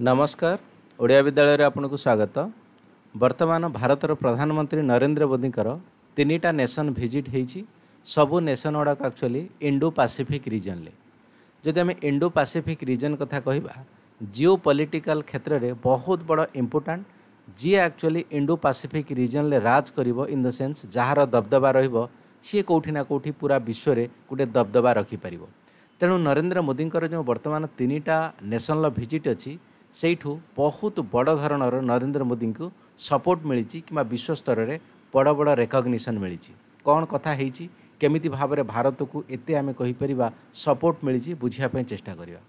नमस्कार ओडिया विद्यालयर आप्नु स्वागत वर्तमान भारत र प्रधानमन्त्री नरेन्द्र मोदीको तिनटा नेसन भिजिट हुन्छ sub nation actually Indo Indo Pacific जदि जिम्मे इंडो पासिफिक रिजन कथा कहाँ जियो क्षेत्र क्षेत्रले बहुत बड इम्पोर्ट्यान्ट जी एक्चुअली इंडो पासिफिक रिजनले राज गर इन द सेन्स जाह्र दबदबा पूरा विश्व विश्वले गेट दबदबा रिपार तेणु नरेन्द्र मोदीको जो बर्तमान तिनटा नेसनल भिजिट अलिक ସେଇଠୁ ବହୁତ ବଡ଼ ଧରଣର ନରେନ୍ଦ୍ର ମୋଦିଙ୍କୁ ସପୋର୍ଟ ମିଳିଛି କିମ୍ବା ବିଶ୍ୱ ସ୍ତରରେ ବଡ଼ ବଡ଼ ରେକଗ୍ନିସନ୍ ମିଳିଛି କ'ଣ କଥା ହେଇଛି କେମିତି ଭାବରେ ଭାରତକୁ ଏତେ ଆମେ କହିପାରିବା ସପୋର୍ଟ ମିଳିଛି ବୁଝିବା ପାଇଁ ଚେଷ୍ଟା କରିବା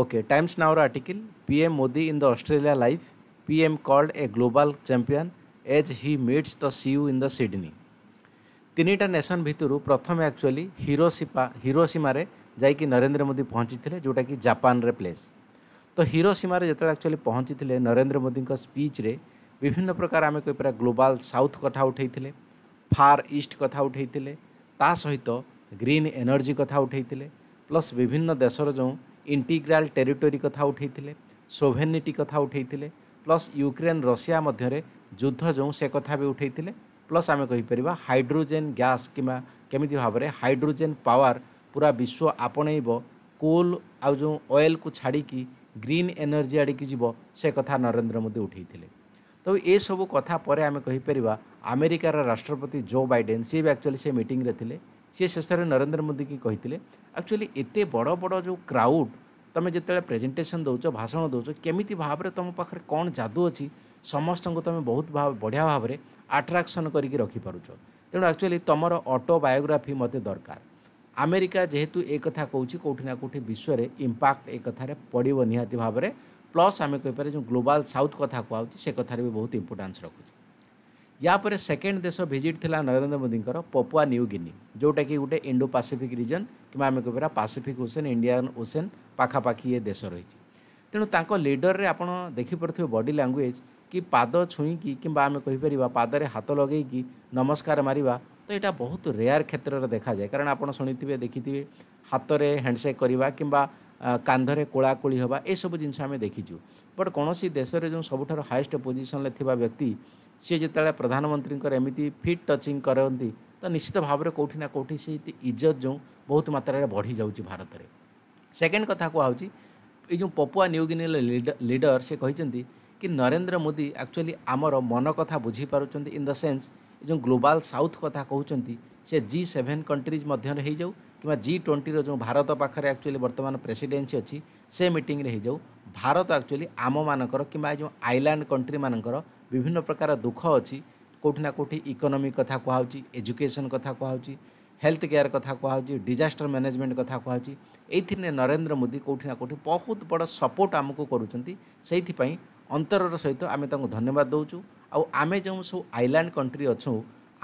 ଓକେ ଟାଇମ୍ସ ନାଓର article P M Modi in the Australia live P M called a global champion as he meets the ସିୟୁ ଇନ୍ ଦ ସିଡ଼ନୀ ତିନିଟା ନେସନ୍ ଭିତରୁ ପ୍ରଥମେ ଆକ୍ଚୁଆଲି ହିରୋସିପା ହିରୋସିମାରେ ଯାଇକି ନରେନ୍ଦ୍ର ମୋଦି ପହଞ୍ଚିଥିଲେ ଯେଉଁଟାକି ଜାପାନରେ ପ୍ଲେସ୍ ତ ହିରୋ ସୀମାରେ ଯେତେବେଳେ ଆକ୍ଚୁଆଲି ପହଞ୍ଚିଥିଲେ ନରେନ୍ଦ୍ର ମୋଦିଙ୍କ ସ୍ପିଚ୍ରେ ବିଭିନ୍ନ ପ୍ରକାର ଆମେ କହିପାରିବା ଗ୍ଲୋବାଲ୍ ସାଉଥ୍ କଥା ଉଠାଇଥିଲେ ଫାର୍ ଇଷ୍ଟ କଥା ଉଠାଇଥିଲେ ତା ସହିତ ଗ୍ରୀନ୍ ଏନର୍ଜି କଥା ଉଠାଇଥିଲେ ପ୍ଲସ୍ ବିଭିନ୍ନ ଦେଶର ଯେଉଁ ଇଣ୍ଟିଗ୍ରାଲ୍ ଟେରିଟୋରି କଥା ଉଠାଇଥିଲେ ସୋଭେନିଟି କଥା ଉଠାଇଥିଲେ ପ୍ଲସ୍ ୟୁକ୍ରେନ୍ ରଷିଆ ମଧ୍ୟରେ ଯୁଦ୍ଧ ଯେଉଁ ସେ କଥା ବି ଉଠାଇଥିଲେ ପ୍ଲସ୍ ଆମେ କହିପାରିବା ହାଇଡ୍ରୋଜେନ୍ ଗ୍ୟାସ୍ କିମ୍ବା କେମିତି ଭାବରେ ହାଇଡ୍ରୋଜେନ୍ ପାୱାର୍ ପୁରା ବିଶ୍ୱ ଆପଣେଇବ କୋଲ୍ ଆଉ ଯେଉଁ ଅଏଲ୍କୁ ଛାଡ଼ିକି ଗ୍ରୀନ୍ ଏନର୍ଜି ଆଡ଼ିକି ଯିବ ସେ କଥା ନରେନ୍ଦ୍ର ମୋଦି ଉଠାଇଥିଲେ ତ ଏସବୁ କଥା ପରେ ଆମେ କହିପାରିବା ଆମେରିକାର ରାଷ୍ଟ୍ରପତି ଜୋ ବାଇଡେନ୍ ସିଏ ବି ଆକ୍ଚୁଆଲି ସେ ମିଟିଂରେ ଥିଲେ ସିଏ ଶେଷରେ ନରେନ୍ଦ୍ର ମୋଦିକି କହିଥିଲେ ଆକ୍ଚୁଆଲି ଏତେ ବଡ଼ ବଡ଼ ଯେଉଁ କ୍ରାଉଡ଼ ତୁମେ ଯେତେବେଳେ ପ୍ରେଜେଣ୍ଟେସନ୍ ଦେଉଛ ଭାଷଣ ଦେଉଛ କେମିତି ଭାବରେ ତୁମ ପାଖରେ କ'ଣ ଯାଦୁ ଅଛି ସମସ୍ତଙ୍କୁ ତୁମେ ବହୁତ ବଢ଼ିଆ ଭାବରେ ଆଟ୍ରାକ୍ସନ୍ କରିକି ରଖିପାରୁଛ ତେଣୁ ଆକ୍ଚୁଆଲି ତୁମର ଅଟୋବାୟୋଗ୍ରାଫି ମୋତେ ଦରକାର ଆମେରିକା ଯେହେତୁ ଏ କଥା କହୁଛି କେଉଁଠି ନା କେଉଁଠି ବିଶ୍ୱରେ ଇମ୍ପାକ୍ଟ ଏ କଥାରେ ପଡ଼ିବ ନିହାତି ଭାବରେ ପ୍ଲସ୍ ଆମେ କହିପାରିବା ଯେଉଁ ଗ୍ଲୋବାଲ୍ ସାଉଥ୍ କଥା କୁହାହେଉଛି ସେ କଥାରେ ବି ବହୁତ ଇମ୍ପୋର୍ଟାନ୍ସ ରଖୁଛି ୟାପରେ ସେକେଣ୍ଡ ଦେଶ ଭିଜିଟ୍ ଥିଲା ନରେନ୍ଦ୍ର ମୋଦିଙ୍କର ପପୁଆ ନ୍ୟୁ ଗିନି ଯେଉଁଟାକି ଗୋଟେ ଇଣ୍ଡୋ ପାସିଫିକ୍ ରିଜନ୍ କିମ୍ବା ଆମେ କହିପାରିବା ପାସିଫିକ୍ ଓସେନ୍ ଇଣ୍ଡିଆନ୍ ଓସେନ୍ ପାଖାପାଖି ଏ ଦେଶ ରହିଛି ତେଣୁ ତାଙ୍କ ଲିଡର୍ରେ ଆପଣ ଦେଖିପାରୁଥିବେ ବଡି ଲାଙ୍ଗୁଏଜ୍ କି ପାଦ ଛୁଇଁକି କିମ୍ବା ଆମେ କହିପାରିବା ପାଦରେ ହାତ ଲଗେଇକି ନମସ୍କାର ମାରିବା ତ ଏଇଟା ବହୁତ ରେୟାର କ୍ଷେତ୍ରରେ ଦେଖାଯାଏ କାରଣ ଆପଣ ଶୁଣିଥିବେ ଦେଖିଥିବେ ହାତରେ ହ୍ୟାଣ୍ଡସେକ୍ କରିବା କିମ୍ବା କାନ୍ଧରେ କୋଳାକୋଳି ହେବା ଏସବୁ ଜିନିଷ ଆମେ ଦେଖିଛୁ ବଟ୍ କୌଣସି ଦେଶରେ ଯେଉଁ ସବୁଠାରୁ ହାଏଷ୍ଟ ପୋଜିସନ୍ରେ ଥିବା ବ୍ୟକ୍ତି ସିଏ ଯେତେବେଳେ ପ୍ରଧାନମନ୍ତ୍ରୀଙ୍କର ଏମିତି ଫିଟ୍ ଟଚିଂ କରନ୍ତି ତ ନିଶ୍ଚିତ ଭାବରେ କେଉଁଠି ନା କେଉଁଠି ସେ ଇଜ୍ଜତ ଯେଉଁ ବହୁତ ମାତ୍ରାରେ ବଢ଼ିଯାଉଛି ଭାରତରେ ସେକେଣ୍ଡ କଥା କୁହାହେଉଛି ଏଇ ଯେଉଁ ପପୁଆ ନ୍ୟୁଗିନିର ଲିଡର ସେ କହିଛନ୍ତି କି ନରେନ୍ଦ୍ର ମୋଦି ଆକ୍ଚୁଆଲି ଆମର ମନ କଥା ବୁଝିପାରୁଛନ୍ତି ଇନ୍ ଦ ସେନ୍ସ जो ग्लोबाल साउथ कथा कहते से जी सेभेन कंट्रीज मध्य हो কিংবা জি টোয়েন্টির যে ভারত পাখে আকচুয়ালি বর্তমান প্রেসিডেন্সি অছি সে মিটিংরে হয়ে যাও ভারত আকচুয়ালি আমমানকর কিংবা যে আইল্যান্ড কন্ট্রি মানকর বিভিন্ন প্রকার দুঃখ অছি কোটি না কোটি ইকোনোমি কথা কুহাউছি এজুকেশন কথা কুহাউছি হেলথ কেয়ার কথা কুহাউছি ডিজাস্টর ম্যানেজমেন্ট কথা কুহাউছি এইথিনে নরেন্দ্র মোদি কোটি না কোটি বহুত বড় সপোর্ট আমাকে করুছেন সেইপাই অন্তরর সহিত আমি তাকে ধন্যবাদ দৌছু ଆଉ ଆମେ ଯେଉଁ ସବୁ ଆଇଲାଣ୍ଡ କଣ୍ଟ୍ରି ଅଛୁ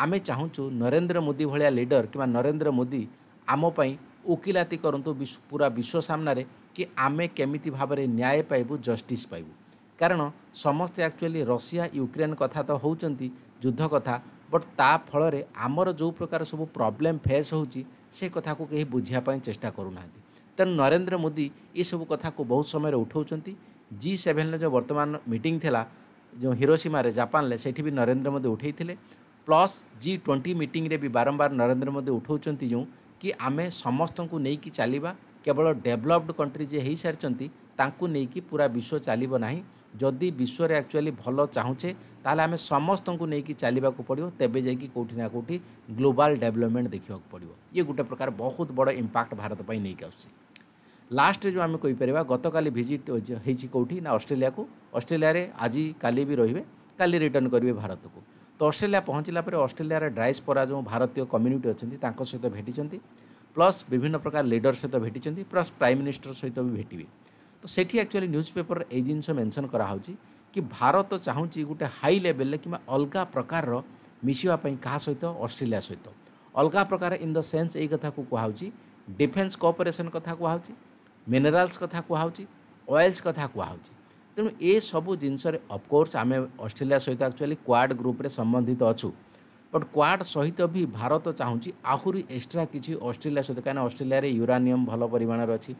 ଆମେ ଚାହୁଁଛୁ ନରେନ୍ଦ୍ର ମୋଦି ଭଳିଆ ଲିଡର କିମ୍ବା ନରେନ୍ଦ୍ର ମୋଦି ଆମ ପାଇଁ ଓକିଲାତି କରନ୍ତୁ ପୁରା ବିଶ୍ୱ ସାମ୍ନାରେ କି ଆମେ କେମିତି ଭାବରେ ନ୍ୟାୟ ପାଇବୁ ଜଷ୍ଟିସ୍ ପାଇବୁ କାରଣ ସମସ୍ତେ ଆକ୍ଚୁଆଲି ରଷିଆ ୟୁକ୍ରେନ୍ କଥା ତ ହେଉଛନ୍ତି ଯୁଦ୍ଧ କଥା ବଟ୍ ତା ଫଳରେ ଆମର ଯେଉଁ ପ୍ରକାର ସବୁ ପ୍ରୋବ୍ଲେମ୍ ଫେସ୍ ହେଉଛି ସେ କଥାକୁ କେହି ବୁଝିବା ପାଇଁ ଚେଷ୍ଟା କରୁନାହାନ୍ତି ତେଣୁ ନରେନ୍ଦ୍ର ମୋଦି ଏସବୁ କଥାକୁ ବହୁତ ସମୟରେ ଉଠାଉଛନ୍ତି ଜି ସେଭେନ୍ର ଯେଉଁ ବର୍ତ୍ତମାନ ମିଟିଂ ଥିଲା जो हिरोसीम जापान से भी नरेन्द्र मोदी उठे प्लस जि ट्वेंटी मीटे भी बारंबार नरेन्द्र मोदी उठाऊँ जो कि आम समस्त को लेकिन चलवा केवल डेभलपड कंट्री जी हो सारी नहीं कि पूरा विश्व चलो ना जदि विश्व एक्चुअली भल चाहे तेल आम समस्त को लेकिन चलने को पड़ो तेब जा कौटि ना कौटी ग्लोबाल डेभलपमेंट देखा पड़ो ये गोटे प्रकार बहुत बड़ इंपैक्ट भारत पर नहीं ଲାଷ୍ଟରେ ଯେଉଁ ଆମେ କହିପାରିବା ଗତକାଲି ଭିଜିଟ୍ ହେଇଛି କେଉଁଠି ନା ଅଷ୍ଟ୍ରେଲିଆକୁ ଅଷ୍ଟ୍ରେଲିଆରେ ଆଜି କାଲି ବି ରହିବେ କାଲି ରିଟର୍ଣ୍ଣ କରିବେ ଭାରତକୁ ତ ଅଷ୍ଟ୍ରେଲିଆ ପହଞ୍ଚିଲା ପରେ ଅଷ୍ଟ୍ରେଲିଆର ଡ୍ରାଇସ୍ପରା ଯେଉଁ ଭାରତୀୟ କମ୍ୟୁନିଟି ଅଛନ୍ତି ତାଙ୍କ ସହିତ ଭେଟିଛନ୍ତି ପ୍ଲସ୍ ବିଭିନ୍ନ ପ୍ରକାର ଲିଡର ସହିତ ଭେଟିଛନ୍ତି ପ୍ଲସ୍ ପ୍ରାଇମ୍ ମିନିଷ୍ଟର ସହିତ ବି ଭେଟିବେ ତ ସେଠି ଆକ୍ଚୁଆଲି ନ୍ୟୁଜ୍ ପେପର ଏଇ ଜିନିଷ ମେନସନ୍ କରାହେଉଛି କି ଭାରତ ଚାହୁଁଛି ଗୋଟେ ହାଇ ଲେଭେଲରେ କିମ୍ବା ଅଲଗା ପ୍ରକାରର ମିଶିବା ପାଇଁ କାହା ସହିତ ଅଷ୍ଟ୍ରେଲିଆ ସହିତ ଅଲଗା ପ୍ରକାର ଇନ୍ ଦ ସେନ୍ସ ଏଇ କଥାକୁ କୁହାହେଉଛି ଡିଫେନ୍ସ କୋଅପରେସନ୍ କଥା କୁହାହେଉଛି ମିନେରାଲ୍ସ କଥା କୁହାହେଉଛି ଅଏଲ୍ସ କଥା କୁହାହେଉଛି ତେଣୁ ଏସବୁ ଜିନିଷରେ ଅଫକୋର୍ସ ଆମେ ଅଷ୍ଟ୍ରେଲିଆ ସହିତ ଆକ୍ଚୁଆଲି କ୍ୱାଡ଼୍ ଗ୍ରୁପ୍ରେ ସମ୍ବନ୍ଧିତ ଅଛୁ ବଟ୍ କ୍ୱାଡ଼୍ ସହିତ ବି ଭାରତ ଚାହୁଁଛି ଆହୁରି ଏକ୍ସଟ୍ରା କିଛି ଅଷ୍ଟ୍ରେଲିଆ ସହିତ କାହିଁକିନା ଅଷ୍ଟ୍ରେଲିଆରେ ୟୁରାନିୟମ୍ ଭଲ ପରିମାଣର ଅଛି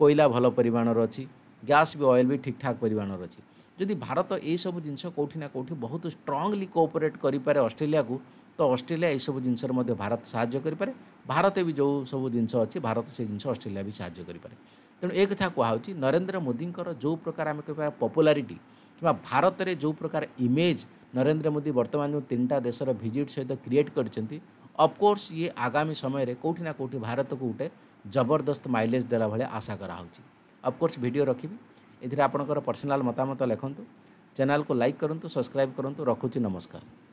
କୋଇଲା ଭଲ ପରିମାଣର ଅଛି ଗ୍ୟାସ୍ ବି ଅଏଲ୍ ବି ଠିକ୍ ଠାକ୍ ପରିମାଣର ଅଛି ଯଦି ଭାରତ ଏହିସବୁ ଜିନିଷ କେଉଁଠି ନା କେଉଁଠି ବହୁତ ଷ୍ଟ୍ରଙ୍ଗଲି କୋପରେଟ୍ କରିପାରେ ଅଷ୍ଟ୍ରେଲିଆକୁ ତ ଅଷ୍ଟ୍ରେଲିଆ ଏହିସବୁ ଜିନିଷରେ ମଧ୍ୟ ଭାରତ ସାହାଯ୍ୟ କରିପାରେ ଭାରତ ବି ଯେଉଁ ସବୁ ଜିନିଷ ଅଛି ଭାରତ ସେ ଜିନିଷ ଅଷ୍ଟ୍ରେଲିଆ ବି ସାହାଯ୍ୟ କରିପାରେ ତେଣୁ ଏ କଥା କୁହାହେଉଛି ନରେନ୍ଦ୍ର ମୋଦିଙ୍କର ଯେଉଁ ପ୍ରକାର ଆମେ କହିପାରିବା ପପୁଲାରିଟି କିମ୍ବା ଭାରତରେ ଯେଉଁ ପ୍ରକାର ଇମେଜ୍ ନରେନ୍ଦ୍ର ମୋଦି ବର୍ତ୍ତମାନ ଯେଉଁ ତିନିଟା ଦେଶର ଭିଜିଟ୍ ସହିତ କ୍ରିଏଟ୍ କରିଛନ୍ତି ଅଫକୋର୍ସ ଇଏ ଆଗାମୀ ସମୟରେ କେଉଁଠି ନା କେଉଁଠି ଭାରତକୁ ଗୋଟେ ଜବରଦସ୍ତ ମାଇଲେଜ୍ ଦେଲା ଭଳିଆ ଆଶା କରାହେଉଛି ଅଫକୋର୍ସ ଭିଡ଼ିଓ ରଖିବି ଏଥିରେ ଆପଣଙ୍କର ପର୍ସନାଲ୍ ମତାମତ ଲେଖନ୍ତୁ ଚ୍ୟାନେଲ୍କୁ ଲାଇକ୍ କରନ୍ତୁ ସବସ୍କ୍ରାଇବ୍ କରନ୍ତୁ ରଖୁଛି ନମସ୍କାର